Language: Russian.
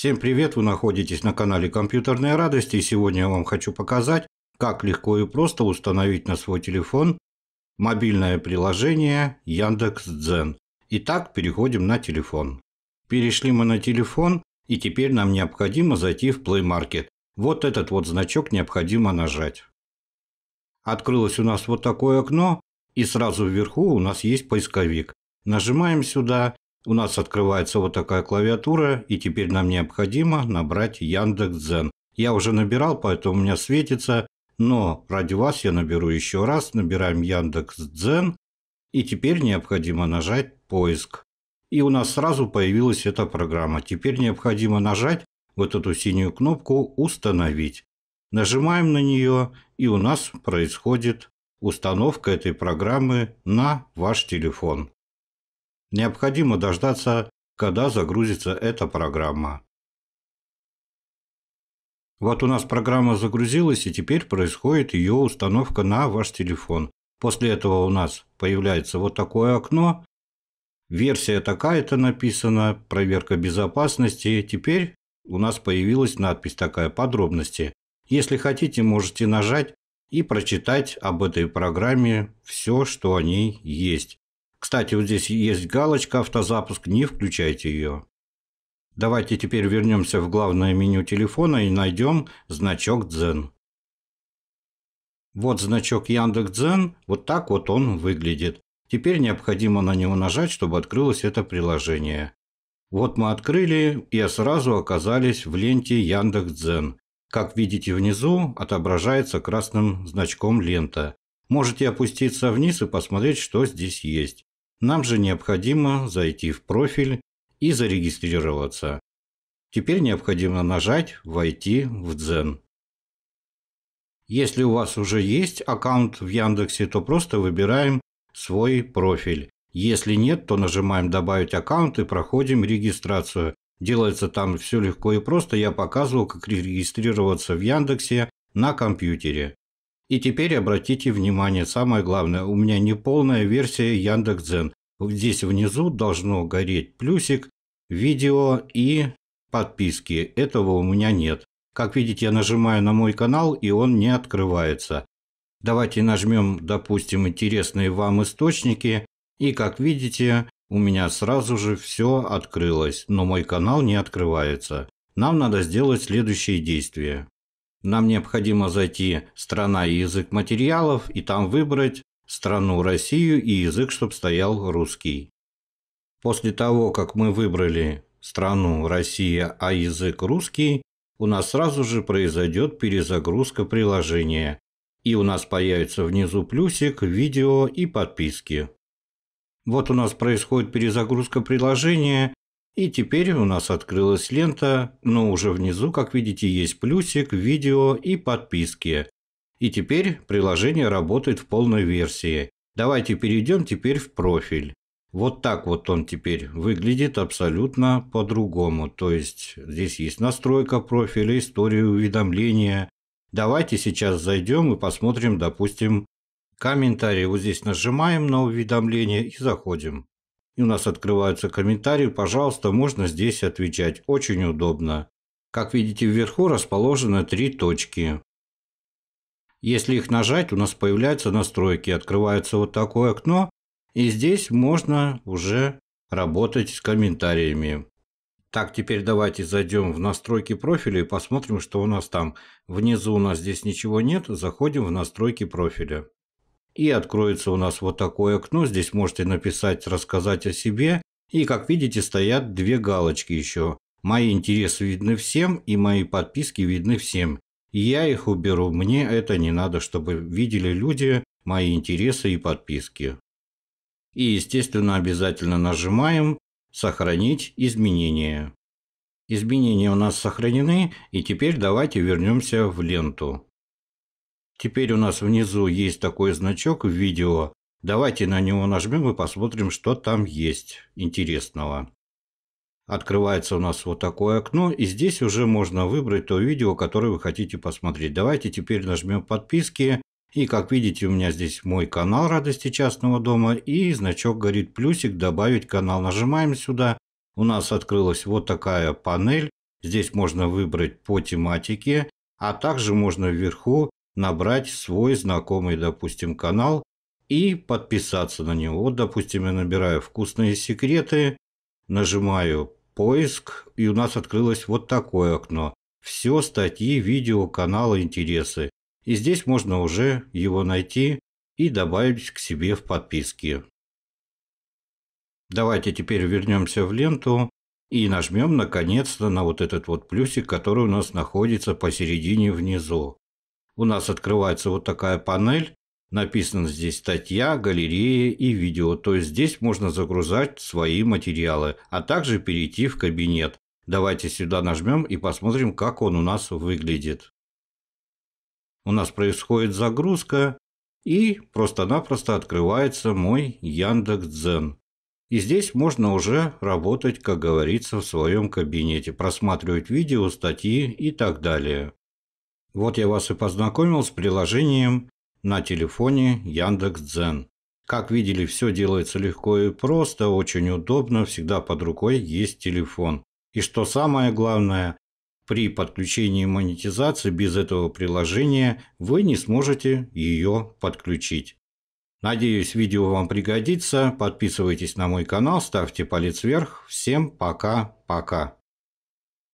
Всем привет, вы находитесь на канале Компьютерные радости и сегодня я вам хочу показать, как легко и просто установить на свой телефон мобильное приложение Яндекс.Дзен. Итак, переходим на телефон. Перешли мы на телефон и теперь нам необходимо зайти в Play Market. Вот этот вот значок необходимо нажать. Открылось у нас вот такое окно и сразу вверху у нас есть поисковик. Нажимаем сюда у нас открывается вот такая клавиатура, и теперь нам необходимо набрать Яндекс.Дзен. Я уже набирал, поэтому у меня светится, но ради вас я наберу еще раз. Набираем Яндекс.Дзен, и теперь необходимо нажать «Поиск». И у нас сразу появилась эта программа. Теперь необходимо нажать вот эту синюю кнопку «Установить». Нажимаем на нее, и у нас происходит установка этой программы на ваш телефон. Необходимо дождаться, когда загрузится эта программа. Вот у нас программа загрузилась, и теперь происходит ее установка на ваш телефон. После этого у нас появляется вот такое окно. Версия такая-то написана, проверка безопасности. Теперь у нас появилась надпись такая «Подробности». Если хотите, можете нажать и прочитать об этой программе все, что о ней есть. Кстати, вот здесь есть галочка «Автозапуск», не включайте ее. Давайте теперь вернемся в главное меню телефона и найдем значок Дзен. Вот значок Яндекс.Дзен, вот так вот он выглядит. Теперь необходимо на него нажать, чтобы открылось это приложение. Вот мы открыли и сразу оказались в ленте Яндекс.Дзен. Как видите внизу, отображается красным значком лента. Можете опуститься вниз и посмотреть, что здесь есть. Нам же необходимо зайти в профиль и зарегистрироваться. Теперь необходимо нажать «Войти в Дзен». Если у вас уже есть аккаунт в Яндексе, то просто выбираем свой профиль. Если нет, то нажимаем «Добавить аккаунт» и проходим регистрацию. Делается там все легко и просто. Я показывал, как регистрироваться в Яндексе на компьютере. И теперь обратите внимание, самое главное, у меня не полная версия Яндекс.Дзен. Здесь внизу должно гореть плюсик, видео и подписки. Этого у меня нет. Как видите, я нажимаю на мой канал и он не открывается. Давайте нажмем, допустим, интересные вам источники. И как видите, у меня сразу же все открылось, но мой канал не открывается. Нам надо сделать следующие действия. Нам необходимо зайти «Страна и язык материалов» и там выбрать страну Россию и язык, чтобы стоял русский. После того, как мы выбрали страну Россия, а язык русский, у нас сразу же произойдет перезагрузка приложения, и у нас появится внизу плюсик, видео и подписки. Вот у нас происходит перезагрузка приложения, и теперь у нас открылась лента, но уже внизу, как видите, есть плюсик, видео и подписки. И теперь приложение работает в полной версии. Давайте перейдем теперь в профиль. Вот так вот он теперь выглядит абсолютно по-другому. То есть здесь есть настройка профиля, история уведомления. Давайте сейчас зайдем и посмотрим, допустим, комментарии. Вот здесь нажимаем на уведомление и заходим и у нас открываются комментарии, пожалуйста, можно здесь отвечать. Очень удобно. Как видите, вверху расположены три точки. Если их нажать, у нас появляются настройки. Открывается вот такое окно. И здесь можно уже работать с комментариями. Так, теперь давайте зайдем в настройки профиля и посмотрим, что у нас там. Внизу у нас здесь ничего нет. Заходим в настройки профиля и откроется у нас вот такое окно. Здесь можете написать, рассказать о себе. И как видите, стоят две галочки еще. Мои интересы видны всем и мои подписки видны всем. Я их уберу, мне это не надо, чтобы видели люди мои интересы и подписки. И, естественно, обязательно нажимаем «Сохранить изменения». Изменения у нас сохранены, и теперь давайте вернемся в ленту. Теперь у нас внизу есть такой значок в видео. Давайте на него нажмем и посмотрим, что там есть интересного. Открывается у нас вот такое окно, и здесь уже можно выбрать то видео, которое вы хотите посмотреть. Давайте теперь нажмем подписки. И как видите, у меня здесь мой канал «Радости частного дома» и значок горит плюсик «Добавить канал». Нажимаем сюда. У нас открылась вот такая панель. Здесь можно выбрать по тематике, а также можно вверху набрать свой знакомый, допустим, канал и подписаться на него. Вот, допустим, я набираю «Вкусные секреты», нажимаю «Поиск», и у нас открылось вот такое окно. Все статьи, видео, каналы, интересы. И здесь можно уже его найти и добавить к себе в подписки. Давайте теперь вернемся в ленту и нажмем наконец-то на вот этот вот плюсик, который у нас находится посередине внизу у нас открывается вот такая панель. Написано здесь статья, галерея и видео. То есть здесь можно загружать свои материалы, а также перейти в кабинет. Давайте сюда нажмем и посмотрим, как он у нас выглядит. У нас происходит загрузка и просто-напросто открывается мой Яндекс.Дзен. И здесь можно уже работать, как говорится, в своем кабинете, просматривать видео, статьи и так далее. Вот я вас и познакомил с приложением на телефоне Яндекс.Дзен. Как видели, все делается легко и просто, очень удобно, всегда под рукой есть телефон. И что самое главное, при подключении монетизации без этого приложения вы не сможете ее подключить. Надеюсь, видео вам пригодится. Подписывайтесь на мой канал, ставьте палец вверх. Всем пока-пока.